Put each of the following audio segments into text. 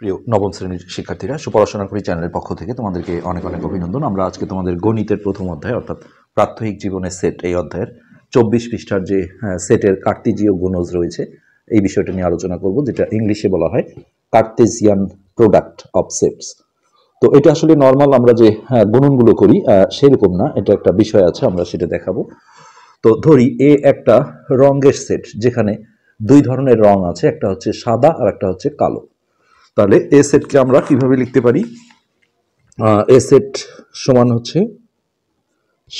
প্রিয় নবম শ্রেণীর শিক্ষার্থীরা সুপড়াশোনা করি চ্যানেলের পক্ষ থেকে তোমাদেরকে অনেক অনেক অভিনন্দন আমরা আজকে তোমাদের গণিতের প্রথম অধ্যায় অর্থাৎ প্রাত্যহিক জীবনের সেট এই অধ্যায়ের চব্বিশ পৃষ্ঠার যে সেটের হ্যাঁ, কার্তিজীয় গুণজ রয়েছে এই বিষয়টা নিয়ে আলোচনা করব যেটা ইংলিশে বলা হয় কার্তেজিয়ান প্রোডাক্ট অফ সেটস তো এটা আসলে নর্মাল আমরা যে হ্যাঁ, গুণনগুলো করি সেরকম না এটা একটা বিষয় আছে আমরা সেটা দেখাবো তো ধরি এ একটা রঙের সেট যেখানে দুই ধরনের রং আছে একটা হচ্ছে সাদা আর একটা হচ্ছে কালো তাহলে এ সেটকে আমরা কিভাবে লিখতে পারি এ সেট সমান হচ্ছে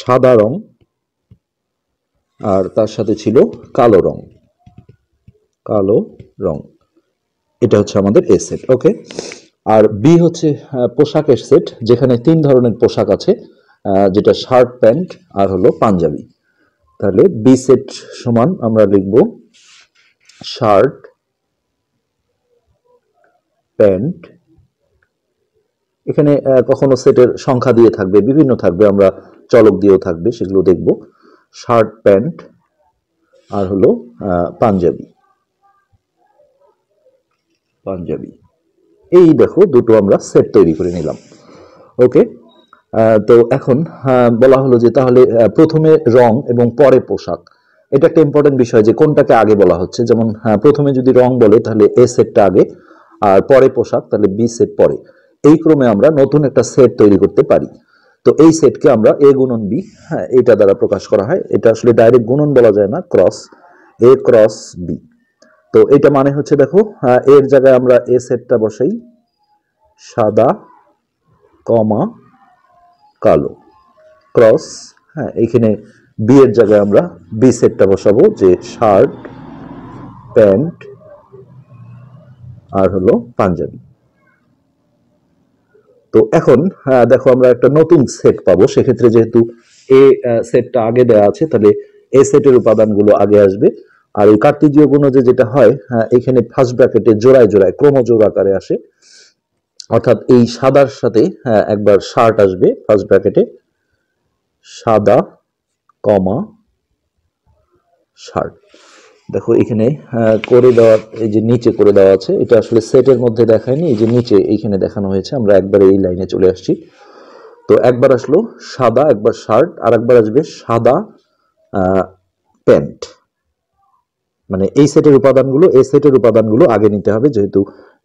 সাদা রং আর তার সাথে ছিল কালো রং কালো রং এটা হচ্ছে আমাদের এ সেট ওকে আর বি হচ্ছে পোশাকের সেট যেখানে তিন ধরনের পোশাক আছে যেটা শার্ট প্যান্ট আর হলো পাঞ্জাবি তাহলে বি সেট সমান আমরা লিখব শার্ট প্যান্ট এখানে কখনো সেটের সংখ্যা দিয়ে থাকবে বিভিন্ন থাকবে আমরা চলক দিয়েও থাকবে সেগুলো দেখব শার্ট প্যান্ট আর হলো পাঞ্জাবি পাঞ্জাবি এই দেখো দুটো আমরা সেট তৈরি করে নিলাম ওকে তো এখন বলা হলো যে তাহলে প্রথমে রং এবং পরে পোশাক এটা একটা ইম্পর্টেন্ট বিষয় যে কোনটাকে আগে বলা হচ্ছে যেমন প্রথমে যদি রং বলে তাহলে এ সেটটা আগে আর পরে পোশাক তাহলে বি সেট পরে এই ক্রমে আমরা নতুন একটা সেট তৈরি করতে পারি তো এই সেটকে আমরা এ গুণন বি হ্যাঁ এটা দ্বারা প্রকাশ করা হয় এটা আসলে ডাইরেক্ট গুণন বলা যায় না ক্রস এ ক্রস বি তো এটা মানে হচ্ছে দেখো এর জায়গায় আমরা এ সেটটা বসাই সাদা কমা কালো ক্রস হ্যাঁ এখানে বি এর জায়গায় আমরা বি সেটটা বসাবো যে শার্ট প্যান্ট আর হলো পাঞ্জাবি তো এখন দেখো আমরা একটা নতুন সেট পাবো সেক্ষেত্রে যেহেতু এ সেটটা আগে দেওয়া আছে তাহলে এ সেটের উপাদানগুলো আগে আসবে আর এই কার্তিজীয় যে যেটা হয় এখানে ফার্স্ট ব্র্যাকেটে জোড়ায় জোড়ায় ক্রমজোর আকারে আসে অর্থাৎ এই সাদার সাথে একবার শার্ট আসবে ফার্স্ট ব্র্যাকেটে সাদা কমা শার্ট দেখো এখানে করে দেওয়া এই যে নিচে করে দেওয়া আছে এটা আসলে সেটের মধ্যে দেখায়নি এই যে নিচে এইখানে দেখানো হয়েছে আমরা একবার এই লাইনে চলে আসছি তো একবার আসলো সাদা একবার শার্ট আর একবার আসবে সাদা প্যান্ট মানে এই সেটের উপাদানগুলো এই সেটের উপাদানগুলো আগে নিতে হবে যেহেতু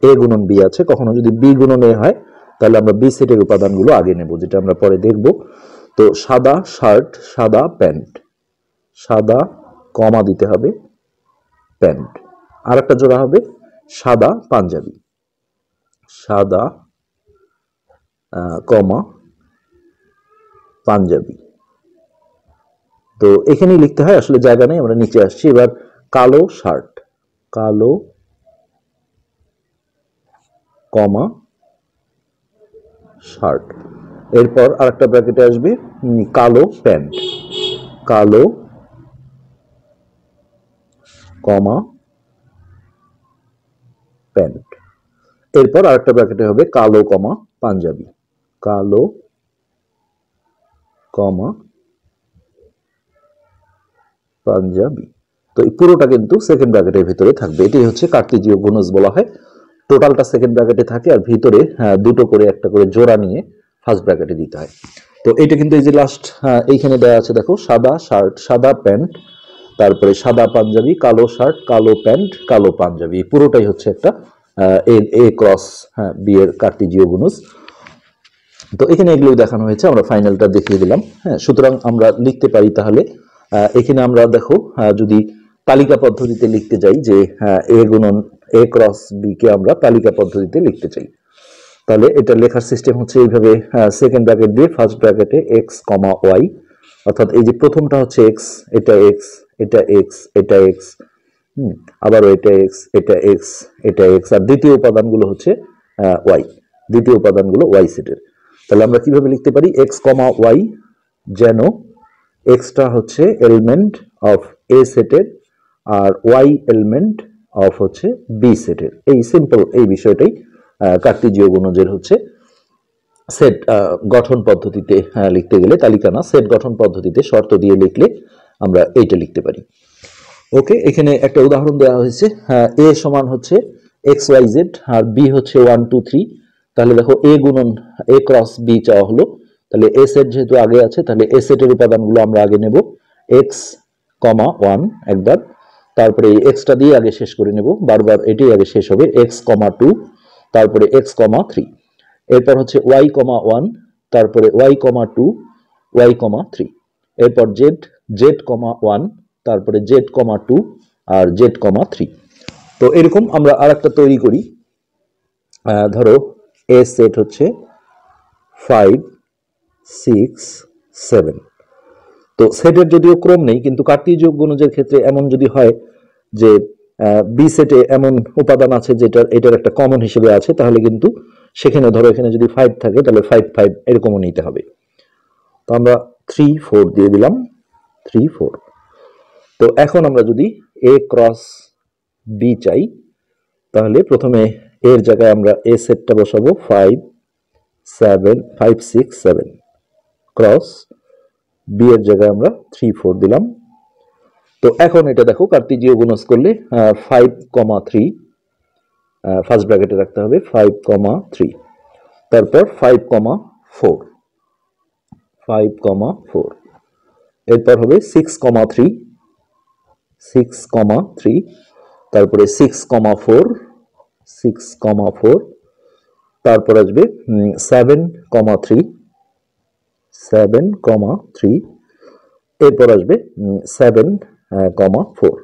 এ গুণন বি আছে কখনো যদি বি গুণন এ হয় তাহলে আমরা বি সেটের উপাদানগুলো আগে নেব যেটা আমরা পরে দেখব তো সাদা শার্ট সাদা প্যান্ট সাদা কমা দিতে হবে প্যান্ট আর একটা জোড়া হবে সাদা পাঞ্জাবি সাদা কমা পাঞ্জাবি তো এখানেই লিখতে হয় আসলে জায়গা নেই আমরা নিচে আসছি এবার কালো শার্ট কালো কমা শার্ট এরপর আর একটা ব্র্যাকেটে আসবে কালো প্যান্ট কালো কমা প্যান্ট এরপর আরেকটা ব্র্যাকেটে হবে কালো কমা পাঞ্জাবি কালো কমা পাঞ্জাবি তো এই পুরোটা কিন্তু সেকেন্ড ব্র্যাকেটের ভিতরে থাকবে এটি হচ্ছে কার্তিজীয় গুণজ বলা হয় টোটালটা সেকেন্ড ব্র্যাকেটে থাকে আর ভিতরে হ্যাঁ, দুটো করে একটা করে জোড়া নিয়ে ফার্স্ট ব্র্যাকেটে দিতে হয় তো এটা কিন্তু এই যে লাস্ট হ্যাঁ, এইখানে দেওয়া আছে দেখো সাদা শার্ট সাদা প্যান্ট তারপরে সাদা পাঞ্জাবি কালো শার্ট কালো প্যান্ট কালো পাঞ্জাবি পুরোটাই হচ্ছে একটা এ ক্রস হ্যাঁ বিয়ের কার্তি জিও বুনুস তো এখানে এগুলো দেখানো হয়েছে আমরা ফাইনালটা দেখিয়ে দিলাম হ্যাঁ সুতরাং আমরা লিখতে পারি তাহলে এখানে আমরা দেখো যদি তালিকা পদ্ধতিতে লিখতে চাই যে হ্যাঁ, এ গুণন এ ক্রস বি কে আমরা তালিকা পদ্ধতিতে লিখতে চাই তাহলে এটা লেখার সিস্টেম হচ্ছে এইভাবে সেকেন্ড ব্র্যাকেট দিয়ে ফার্স্ট ব্র্যাকেটে এক্স কমা ওয়াই অর্থাৎ এই যে প্রথমটা হচ্ছে এক্স এটা এক্স এটা এক্স এটা এক্স হুম আবারও এটা এক্স এটা এক্স এটা এক্স আর দ্বিতীয় উপাদানগুলো হচ্ছে ওয়াই দ্বিতীয় উপাদানগুলো ওয়াই সেটের তাহলে আমরা কিভাবে লিখতে পারি এক্স কমা ওয়াই যেন এক্সটা হচ্ছে এলিমেন্ট অফ এ সেটের আর ওয়াই এলিমেন্ট অফ হচ্ছে বি সেটের এই সিম্পল এই বিষয়টাই কার্তিজীয় গুণজের হচ্ছে সেট গঠন পদ্ধতিতে লিখতে গেলে তালিকা না সেট গঠন পদ্ধতিতে শর্ত দিয়ে লিখলে আমরা এইটা লিখতে পারি ওকে এখানে একটা উদাহরণ দেওয়া হয়েছে এ সমান হচ্ছে এক্স ওয়াই জেড আর বি হচ্ছে ওয়ান টু থ্রি তাহলে দেখো এ গুণন এ ক্রস বি চাওয়া হলো তাহলে এ সেট যেহেতু আগে আছে তাহলে এ সেটের উপাদানগুলো আমরা আগে নেব এক্স কমা ওয়ান একবার তারপরে এই এক্সটা দিয়ে আগে শেষ করে নেব বারবার এটাই আগে শেষ হবে এক্স কমা টু তারপরে এক্স কমা থ্রি এরপর হচ্ছে ওয়াই কমা ওয়ান তারপরে y comma two y comma three এরপর জেড জেড কমা ওয়ান তারপরে জেড কমা টু আর জেড কমা থ্রি তো এরকম আমরা আর একটা তৈরি করি ধরো এ সেট হচ্ছে ফাইভ সিক্স সেভেন তো সেটের যদিও ক্রম নেই কিন্তু কার্তীয় যোগ গণজের ক্ষেত্রে এমন যদি হয় যে বি সেটে এমন উপাদান আছে যেটার এটার একটা কমন হিসেবে আছে তাহলে কিন্তু সেখানে ধরো এখানে যদি ফাইভ থাকে তাহলে ফাইভ ফাইভ এরকমও নিতে হবে তো আমরা থ্রি ফোর দিয়ে দিলাম থ্রি ফোর তো এখন আমরা যদি এ ক্রস বি চাই তাহলে প্রথমে এর জায়গায় আমরা এ সেটটা বসাবো five seven five six seven cross B এর জায়গায় আমরা থ্রি ফোর দিলাম তো এখন এটা দেখো কার্তিজীয় গুণস করলে ফাইভ কমা থ্রি ফার্স্ট ব্র্যাকেটে রাখতে হবে ফাইভ কমা থ্রি তারপর five comma four five comma four এরপর হবে six comma three six comma three তারপরে six comma four six comma four তারপর আসবে seven comma three seven comma three এরপর আসবে সেভেন কমা ফোর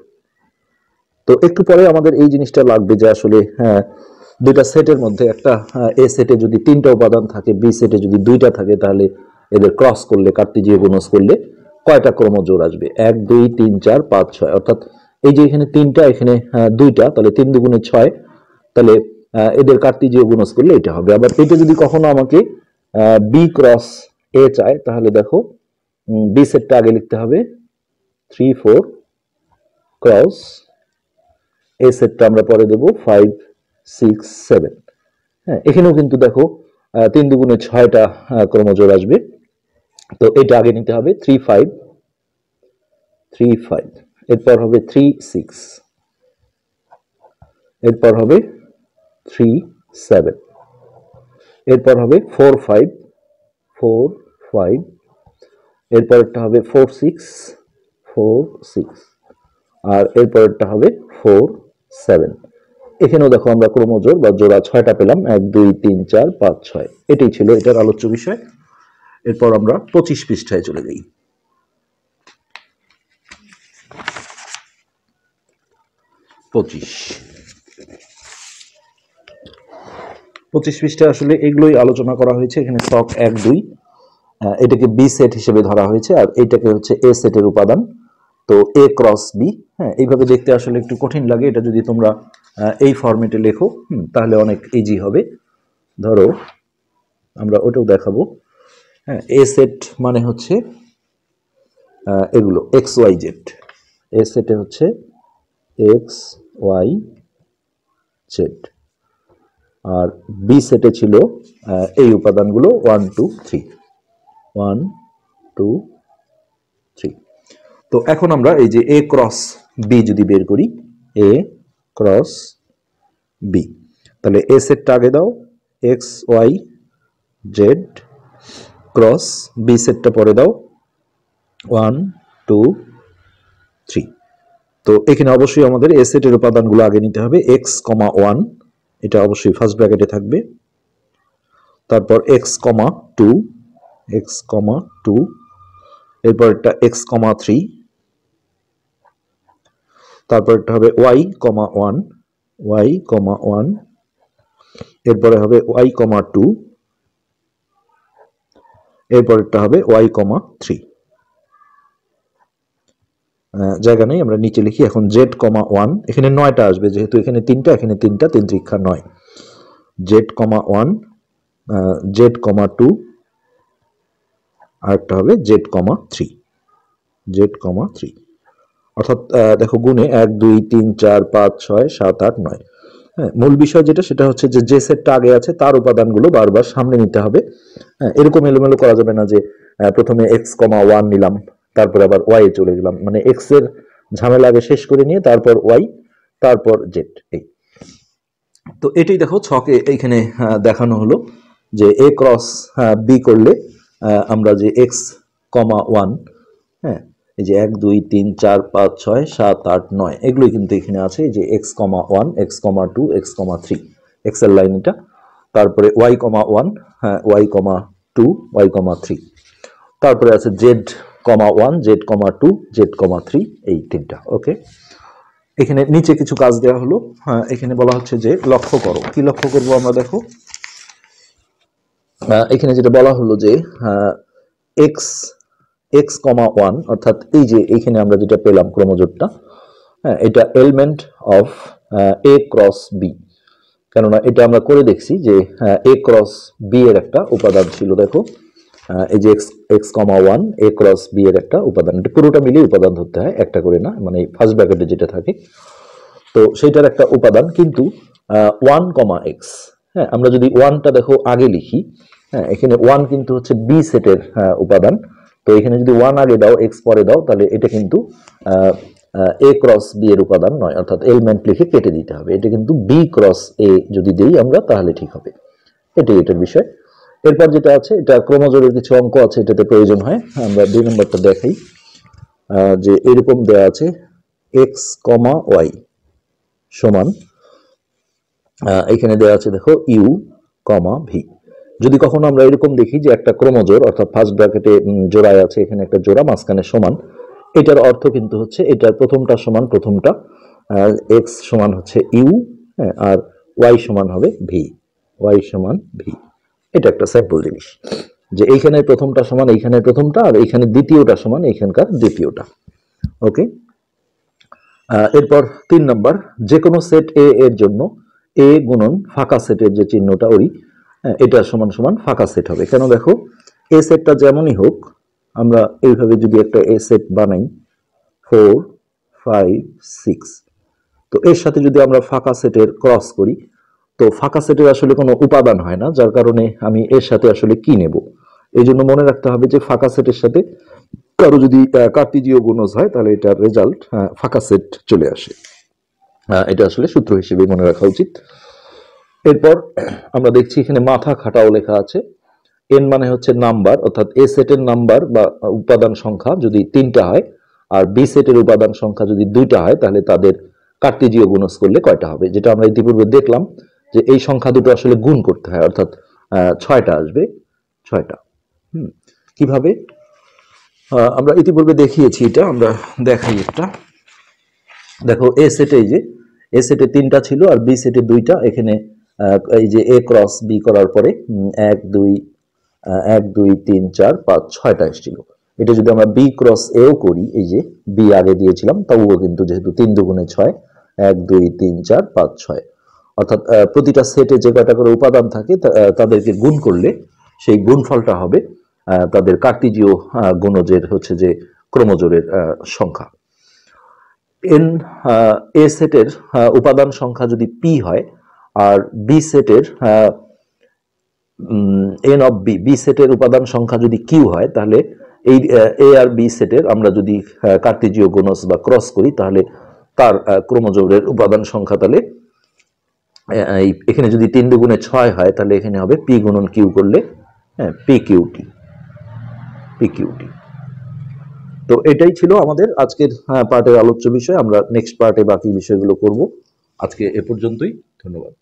তো একটু পরে আমাদের এই জিনিসটা লাগবে যে আসলে হ্যাঁ দুইটা সেটের মধ্যে একটা এ সেটে যদি তিনটা উপাদান থাকে বি সেটে যদি দুইটা থাকে তাহলে এদের ক্রস করলে কার্তিজীয় গুণস করলে কয়টা ক্রমজোড় আসবে এক দুই তিন চার পাঁচ ছয় অর্থাৎ এই যে এখানে তিনটা এখানে দুইটা তাহলে তিন দুগুণে ছয় তাহলে এদের কার্তিজীয় গুণস করলে এটা হবে আবার এটা যদি কখনো আমাকে বি ক্রস এ চায় তাহলে দেখো বি সেটটা আগে লিখতে হবে থ্রি ফোর ক্রস এ সেটটা আমরা পরে দেবো ফাইভ সিক্স সেভেন হ্যাঁ এখানেও কিন্তু দেখো তিন দুগুণে ছয়টা ক্রমজোর আসবে তো এটা আগে নিতে হবে থ্রি ফাইভ থ্রি ফাইভ এরপর হবে থ্রি সিক্স এরপর হবে থ্রি সেভেন এরপর হবে ফোর ফাইভ ফোর ফাইভ এরপরেরটা হবে ফোর সিক্স ফোর সিক্স আর এরপরেরটা হবে ফোর সেভেন এখানেও দেখো আমরা ক্রমজোর বা জোড়া ছয়টা পেলাম এক দুই তিন চার পাঁচ ছয় এটাই ছিল এটার আলোচ্য বিষয় এরপর আমরা পঁচিশ পৃষ্ঠায় চলে যাই পঁচিশ পঁচিশ পৃষ্ঠায় আসলে এগুলোই আলোচনা করা হয়েছে এখানে স্টক এক দুই এটাকে বি সেট হিসেবে ধরা হয়েছে আর এটাকে হচ্ছে এ সেটের উপাদান তো এ ক্রস বি হ্যাঁ এইভাবে দেখতে আসলে একটু কঠিন লাগে এটা যদি তোমরা এই ফর্মেটে লেখো তাহলে অনেক ইজি হবে ধরো আমরা ওটাও দেখাবো হ্যাঁ এ সেট মানে হচ্ছে এগুলো এক্স ওয়াই জেড এ সেটে হচ্ছে এক্স ওয়াই জেড আর বি সেটে ছিল এই উপাদানগুলো one two three one two three তো এখন আমরা এই যে এ ক্রস বি যদি বের করি এ ক্রস বি তাহলে এ সেটটা আগে দাও x y z cross B সেটটা পরে দাও ওয়ান টু থ্রি তো এখানে অবশ্যই আমাদের এ সেটের উপাদানগুলো আগে নিতে হবে এক্স কমা ওয়ান এটা অবশ্যই ফার্স্ট ব্র্যাকেটে থাকবে তারপর x comma two x comma two এরপর একটা এক্স কমা থ্রি তারপর এটা হবে y comma one y comma one এরপরে হবে ওয়াই কমা টু একটা হবে ওয়াই কমা থ্রি জায়গা নেই আমরা নিচে লিখি এখন জেড কমা ওয়ান এখানে নয়টা আসবে যেহেতু এখানে তিনটা এখানে তিনটা তিন ত্রিক্ষা নয় z comma one z comma two আরেকটা হবে z comma three z comma three অর্থাৎ দেখো গুণে এক দুই তিন চার পাঁচ ছয় সাত আট নয় হ্যাঁ মূল বিষয় যেটা সেটা হচ্ছে যে যে সেটটা আগে আছে তার উপাদানগুলো বারবার সামনে নিতে হবে হ্যাঁ এরকম এলোমেলো করা যাবে না যে প্রথমে এক্স কমা ওয়ান নিলাম তারপরে আবার ওয়াই চলে গেলাম মানে এক্স এর ঝামেলা আগে শেষ করে নিয়ে তারপর ওয়াই তারপর জেড এই তো এটাই দেখো ছকে এইখানে দেখানো হলো যে এ ক্রস বি করলে আমরা যে এক্স কমা ওয়ান হ্যাঁ এই যে এক দুই তিন চার পাঁচ ছয় সাত আট নয় এগুলোই কিন্তু এখানে আছে যে x comma one x comma two x comma three এক্সের লাইনটা তারপরে ওয়াই কমা ওয়ান হ্যাঁ y comma two y comma three তারপরে আছে z comma one z comma two z comma three এই তিনটা ওকে এখানে নিচে কিছু কাজ দেওয়া হলো হ্যাঁ এখানে বলা হচ্ছে যে লক্ষ্য করো কি লক্ষ্য করব আমরা দেখো এখানে যেটা বলা হলো যে এক্স এক্স কমা ওয়ান অর্থাৎ এই যে এখানে আমরা যেটা পেলাম ক্রমজোটটা হ্যাঁ এটা element of A cross B কেননা এটা আমরা করে দেখছি যে এ ক্রস বি এর একটা উপাদান ছিল দেখো এই যে x x comma one A cross B এর একটা উপাদান এটা পুরোটা মিলিয়ে উপাদান ধরতে হয় একটা করে না মানে ফার্স্ট ব্যাকেটে যেটা থাকে তো সেটার একটা উপাদান কিন্তু ওয়ান কমা এক্স হ্যাঁ আমরা যদি ওয়ানটা দেখো আগে লিখি হ্যাঁ এখানে ওয়ান কিন্তু হচ্ছে বি সেটের উপাদান তো এখানে যদি ওয়ান আগে দাও এক্স পরে দাও তাহলে এটা কিন্তু এ ক্রস বি এর উপাদান নয় অর্থাৎ এলিমেন্ট লিখে কেটে দিতে হবে এটা কিন্তু বি ক্রস এ যদি দিই আমরা তাহলে ঠিক হবে এটাই এটার বিষয় এরপর যেটা আছে এটা ক্রমজোরের কিছু অঙ্ক আছে এটাতে প্রয়োজন হয় আমরা দুই নম্বরটা দেখাই যে এরকম দেওয়া আছে এক্স কমা ওয়াই সমান এখানে দেওয়া আছে দেখো ইউ কমা ভি যদি কখনো আমরা এরকম দেখি যে একটা ক্রমজোর অর্থাৎ ফার্স্ট ব্র্যাকেটে জোড়ায় আছে এখানে একটা জোড়া মাঝখানে সমান এটার অর্থ কিন্তু হচ্ছে এটার প্রথমটা সমান প্রথমটা এক্স সমান হচ্ছে ইউ হ্যাঁ, আর ওয়াই সমান হবে ভি ওয়াই সমান ভি এটা একটা স্যাম্পল জিনিস যে এইখানে প্রথমটা সমান এইখানে প্রথমটা আর এইখানে দ্বিতীয়টা সমান এইখানকার দ্বিতীয়টা ওকে এরপর তিন নম্বর যে কোনো সেট এ এর জন্য এ গুণন ফাঁকা সেটের যে চিহ্নটা ওই হ্যাঁ, এটা সমান সমান ফাঁকা সেট হবে কেন দেখো এ সেটটা যেমনই হোক আমরা এইভাবে যদি একটা এ সেট বানাই ফোর ফাইভ সিক্স তো এর সাথে যদি আমরা ফাঁকা সেটের ক্রস করি তো ফাঁকা সেটের আসলে কোনো উপাদান হয় না যার কারণে আমি এর সাথে আসলে কি নেব এই জন্য মনে রাখতে হবে যে ফাঁকা সেটের সাথে কারো যদি কার্তিজীয় গুণজ হয় তাহলে এটার রেজাল্ট হ্যাঁ, ফাঁকা সেট চলে আসে হ্যাঁ, এটা আসলে সূত্র হিসেবে মনে রাখা উচিত এরপর আমরা দেখছি এখানে মাথা খাটাও লেখা আছে এন মানে হচ্ছে নাম্বার অর্থাৎ এ সেটের নাম্বার বা উপাদান সংখ্যা যদি তিনটা হয় আর বি সেটের উপাদান সংখ্যা যদি দুইটা হয় তাহলে তাদের কার্তিজীয় গুণস করলে কয়টা হবে যেটা আমরা ইতিপূর্বে দেখলাম যে এই সংখ্যা দুটো আসলে গুণ করতে হয় অর্থাৎ ছয়টা আসবে ছয়টা হুম কিভাবে আমরা ইতিপূর্বে দেখিয়েছি এটা আমরা দেখাই একটা দেখো এ সেটে যে এ সেটে তিনটা ছিল আর বি সেটে দুইটা এখানে এই যে এ ক্রস বি করার পরে এক দুই এক দুই তিন চার পাঁচ ছয়টা এসেছিল এটা যদি আমরা বি ক্রস এও করি এই যে বি আগে দিয়েছিলাম তবুও কিন্তু যেহেতু তিন দুগুণে ছয় এক দুই তিন চার পাঁচ ছয় অর্থাৎ প্রতিটা সেটে যে কয়টা করে উপাদান থাকে তাদেরকে গুণ করলে সেই গুণফলটা হবে তাদের কার্তিজীয় গুণজের হচ্ছে যে ক্রমজোরের সংখ্যা এন এ সেটের উপাদান সংখ্যা যদি পি হয় আর বি সেটের এন অফ বি বি সেটের উপাদান সংখ্যা যদি কিউ হয় তাহলে এই এ আর বি সেটের আমরা যদি কার্তেজীয় গোনস বা ক্রস করি তাহলে তার ক্রোমোজোমের উপাদান সংখ্যা তাহলে এই এখানে যদি তিন দুগুণে ছয় হয় তাহলে এখানে হবে পি গুণন কিউ করলে হ্যাঁ পি কিউটি পি কিউটি তো এটাই ছিল আমাদের আজকের হ্যাঁ, পার্টের আলোচ্য বিষয় আমরা নেক্সট পার্টে বাকি বিষয়গুলো করব আজকে এ পর্যন্তই ধন্যবাদ